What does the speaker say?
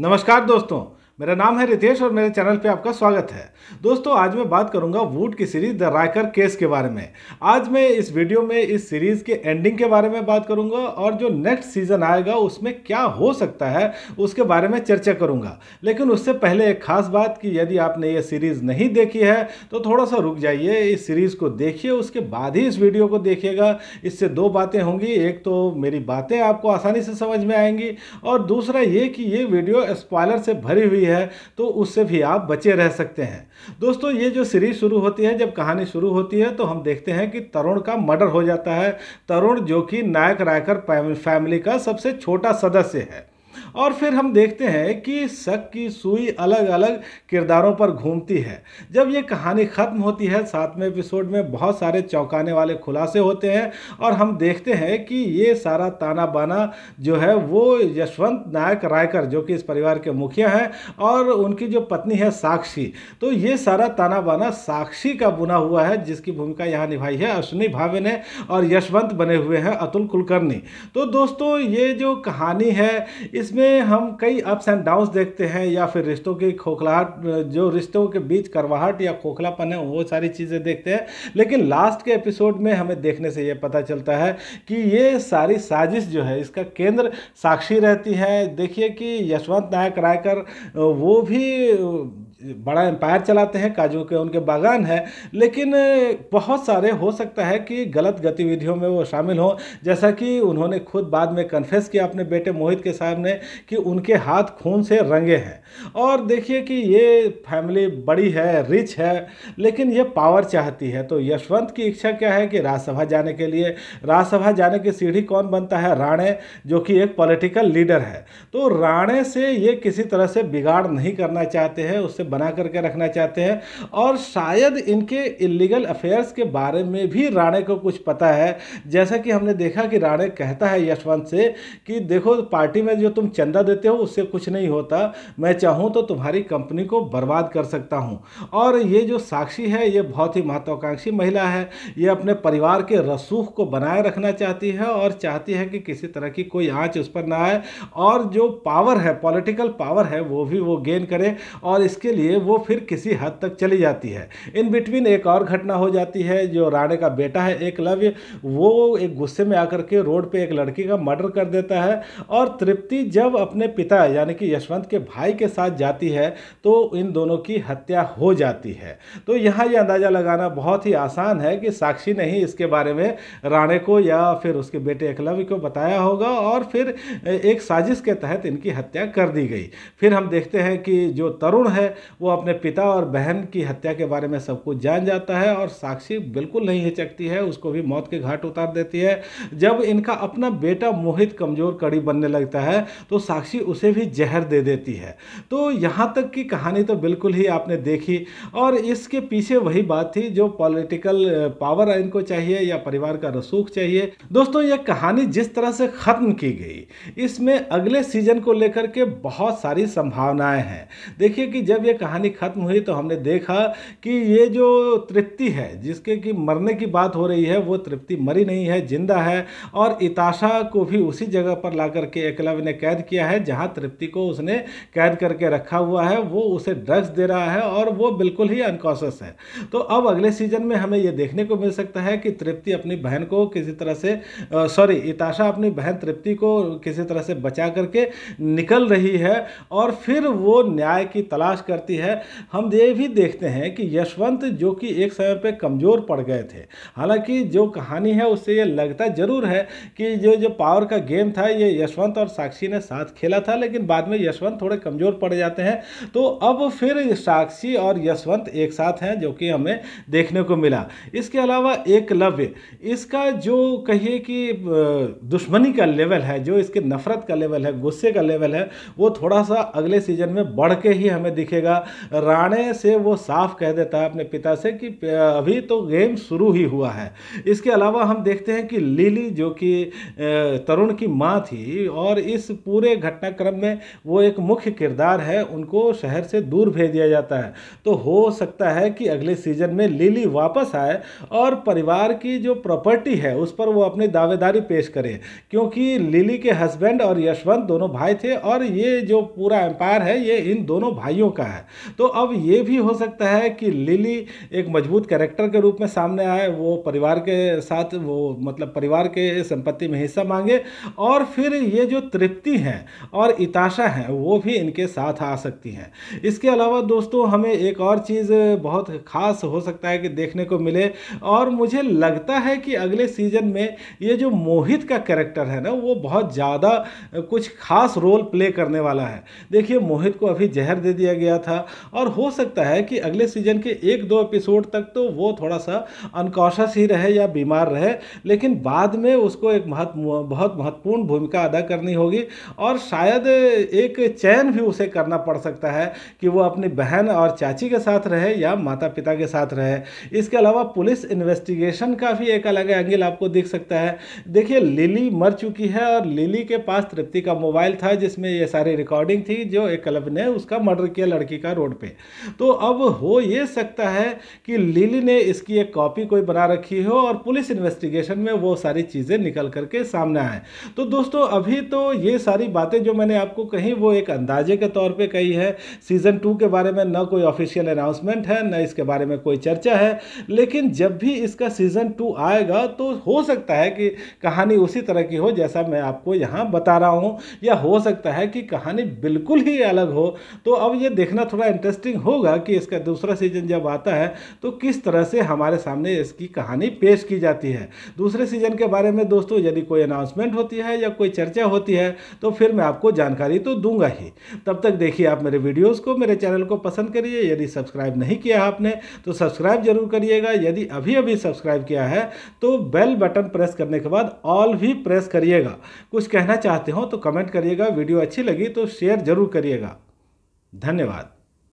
नमस्कार दोस्तों मेरा नाम है रितेश और मेरे चैनल पे आपका स्वागत है दोस्तों आज मैं बात करूंगा वूड की सीरीज द रायकर केस के बारे में आज मैं इस वीडियो में इस सीरीज के एंडिंग के बारे में बात करूंगा और जो नेक्स्ट सीजन आएगा उसमें क्या हो सकता है उसके बारे में चर्चा करूंगा लेकिन उससे पहले एक खास बात कि यदि आपने ये सीरीज नहीं देखी है तो थोड़ा सा रुक जाइए इस सीरीज को देखिए उसके बाद ही इस वीडियो को देखिएगा इससे दो बातें होंगी एक तो मेरी बातें आपको आसानी से समझ में आएंगी और दूसरा ये कि ये वीडियो स्पॉयलर से भरी हुई है तो उससे भी आप बचे रह सकते हैं दोस्तों ये जो सीरीज शुरू होती है जब कहानी शुरू होती है तो हम देखते हैं कि तरुण का मर्डर हो जाता है तरुण जो कि नायक रायकर फैमिली का सबसे छोटा सदस्य है और फिर हम देखते हैं कि शक की सुई अलग अलग किरदारों पर घूमती है जब ये कहानी ख़त्म होती है सातवें एपिसोड में बहुत सारे चौंकाने वाले खुलासे होते हैं और हम देखते हैं कि ये सारा ताना बाना जो है वो यशवंत नायक रायकर जो कि इस परिवार के मुखिया हैं और उनकी जो पत्नी है साक्षी तो ये सारा ताना बाना साक्षी का बुना हुआ है जिसकी भूमिका यहाँ निभाई है अश्विनी भावे ने और यशवंत बने हुए हैं अतुल कुलकर्णी तो दोस्तों ये जो कहानी है इस इसमें हम कई अप्स एंड डाउन्स देखते हैं या फिर रिश्तों की खोखलाहट जो रिश्तों के बीच करवाहट या खोखलापन है वो सारी चीज़ें देखते हैं लेकिन लास्ट के एपिसोड में हमें देखने से ये पता चलता है कि ये सारी साजिश जो है इसका केंद्र साक्षी रहती है देखिए कि यशवंत नायक रायकर वो भी बड़ा एम्पायर चलाते हैं काजू के उनके बागान है लेकिन बहुत सारे हो सकता है कि गलत गतिविधियों में वो शामिल हों जैसा कि उन्होंने खुद बाद में कन्फेस किया अपने बेटे मोहित के साहब ने कि उनके हाथ खून से रंगे हैं और देखिए कि ये फैमिली बड़ी है रिच है लेकिन ये पावर चाहती है तो यशवंत की इच्छा क्या है कि राज्यसभा जाने के लिए राज्यसभा जाने की सीढ़ी कौन बनता है राणे जो कि एक पॉलिटिकल लीडर है तो राणे से ये किसी तरह से बिगाड़ नहीं करना चाहते हैं उससे बना करके रखना चाहते हैं और शायद इनके इलीगल अफेयर्स के बारे में भी राणे को कुछ पता है जैसा कि हमने देखा कि राणे कहता है यशवंत से कि देखो पार्टी में जो तुम चंदा देते हो उससे कुछ नहीं होता मैं चाहूँ तो तुम्हारी कंपनी को बर्बाद कर सकता हूँ और ये जो साक्षी है ये बहुत ही महत्वाकांक्षी महिला है ये अपने परिवार के रसूख को बनाए रखना चाहती है और चाहती है कि किसी तरह की कोई आँच उस पर ना आए और जो पावर है पॉलिटिकल पावर है वो भी वो गेन करे और इसके लिए वो फिर किसी हद तक चली जाती है इन बिटवीन एक और घटना हो जाती है जो राणे का बेटा है एकलव्य वो एक गुस्से में आकर के रोड पे एक लड़की का मर्डर कर देता है और तृप्ति जब अपने पिता यानी कि यशवंत के भाई के साथ जाती है तो इन दोनों की हत्या हो जाती है तो यहाँ यह अंदाज़ा लगाना बहुत ही आसान है कि साक्षी ने ही इसके बारे में राणे को या फिर उसके बेटे एकलव्य को बताया होगा और फिर एक साजिश के तहत इनकी हत्या कर दी गई फिर हम देखते हैं कि जो तरुण है वो अपने पिता और बहन की हत्या के बारे में सब कुछ जान जाता है और साक्षी बिल्कुल नहीं हिचकती है उसको भी मौत के घाट उतार देती है जब इनका अपना बेटा मोहित कमज़ोर कड़ी बनने लगता है तो साक्षी उसे भी जहर दे देती है तो यहाँ तक की कहानी तो बिल्कुल ही आपने देखी और इसके पीछे वही बात थी जो पॉलिटिकल पावर इनको चाहिए या परिवार का रसूख चाहिए दोस्तों यह कहानी जिस तरह से ख़त्म की गई इसमें अगले सीजन को लेकर के बहुत सारी संभावनाएं हैं देखिए कि जब ये कहानी ख़त्म हुई तो हमने देखा कि ये जो तृप्ति है जिसके कि मरने की बात हो रही है वो तृप्ति मरी नहीं है जिंदा है और इताशा को भी उसी जगह पर ला करके एकलव्य ने कैद किया है जहाँ तृप्ति को उसने कैद करके रखा हुआ है वो उसे ड्रग्स दे रहा है और वो बिल्कुल ही अनकॉशस है तो अब अगले सीजन में हमें ये देखने को मिल सकता है कि तृप्ति अपनी बहन को किसी तरह से सॉरी इताशा अपनी बहन तृप्ति को किसी तरह से बचा करके निकल रही है और फिर वो न्याय की तलाश कर लगती है हम ये भी देखते हैं कि यशवंत जो कि एक समय पे कमज़ोर पड़ गए थे हालांकि जो कहानी है उससे ये लगता ज़रूर है कि जो जो पावर का गेम था ये यशवंत और साक्षी ने साथ खेला था लेकिन बाद में यशवंत थोड़े कमज़ोर पड़ जाते हैं तो अब फिर साक्षी और यशवंत एक साथ हैं जो कि हमें देखने को मिला इसके अलावा एक लव्य इसका जो कहिए कि दुश्मनी का लेवल है जो इसके नफ़रत का लेवल है गुस्से का लेवल है वो थोड़ा सा अगले सीजन में बढ़ के ही हमें दिखेगा राणे से वो साफ कह देता है अपने पिता से कि अभी तो गेम शुरू ही हुआ है इसके अलावा हम देखते हैं कि लिली जो कि तरुण की माँ थी और इस पूरे घटनाक्रम में वो एक मुख्य किरदार है उनको शहर से दूर भेज दिया जाता है तो हो सकता है कि अगले सीजन में लिली वापस आए और परिवार की जो प्रॉपर्टी है उस पर वो अपनी दावेदारी पेश करे क्योंकि लिली के हस्बैंड और यशवंत दोनों भाई थे और ये जो पूरा एम्पायर है ये इन दोनों भाइयों का है तो अब ये भी हो सकता है कि लिली एक मजबूत कैरेक्टर के रूप में सामने आए वो परिवार के साथ वो मतलब परिवार के संपत्ति में हिस्सा मांगे और फिर ये जो तृप्ति हैं और इताशा हैं वो भी इनके साथ आ सकती हैं इसके अलावा दोस्तों हमें एक और चीज़ बहुत ख़ास हो सकता है कि देखने को मिले और मुझे लगता है कि अगले सीजन में ये जो मोहित का कैरेक्टर है ना वो बहुत ज़्यादा कुछ खास रोल प्ले करने वाला है देखिए मोहित को अभी जहर दे दिया गया था और हो सकता है कि अगले सीजन के एक दो एपिसोड तक तो वो थोड़ा सा अनकॉशस ही रहे या बीमार रहे लेकिन बाद में उसको एक महत, बहुत महत्वपूर्ण भूमिका अदा करनी होगी और शायद एक चयन भी उसे करना पड़ सकता है कि वो अपनी बहन और चाची के साथ रहे या माता पिता के साथ रहे इसके अलावा पुलिस इन्वेस्टिगेशन का भी एक अलग एंगल आपको दिख सकता है देखिए लिली मर चुकी है और लिली के पास तृप्ति का मोबाइल था जिसमें ये सारी रिकॉर्डिंग थी जो एक क्लब ने उसका मर्डर किया लड़की लड़की का रोड पे तो अब हो ये सकता है कि लिली ने इसकी एक कॉपी कोई बना रखी हो और पुलिस इन्वेस्टिगेशन में वो सारी चीज़ें निकल करके सामने आए तो दोस्तों अभी तो ये सारी बातें जो मैंने आपको कही वो एक अंदाजे के तौर पर कही है सीज़न टू के बारे में न कोई ऑफिशियल अनाउंसमेंट है न इसके बारे में कोई चर्चा है लेकिन जब भी इसका सीज़न टू आएगा तो हो सकता है कि कहानी उसी तरह की हो जैसा मैं आपको यहां बता रहा हूं या हो सकता है कि कहानी बिल्कुल ही अलग हो तो अब यह देखना थोड़ा इंटरेस्टिंग होगा कि इसका दूसरा सीजन जब आता है तो किस तरह से हमारे सामने इसकी कहानी पेश की जाती है दूसरे सीजन के बारे में दोस्तों यदि कोई अनाउंसमेंट होती है या कोई चर्चा होती है तो फिर मैं आपको जानकारी तो दूंगा ही तब तक देखिए आप मेरे वीडियोज़ को मेरे चैनल को पसंद करिए यदि सब्सक्राइब नहीं किया आपने तो सब्सक्राइब जरूर करिएगा यदि अभी अभी सब्सक्राइब किया है तो बेल बटन प्रेस करने के बाद ऑल भी प्रेस करिएगा कुछ कहना चाहते हो तो कमेंट करिएगा वीडियो अच्छी लगी तो शेयर जरूर करिएगा धन्यवाद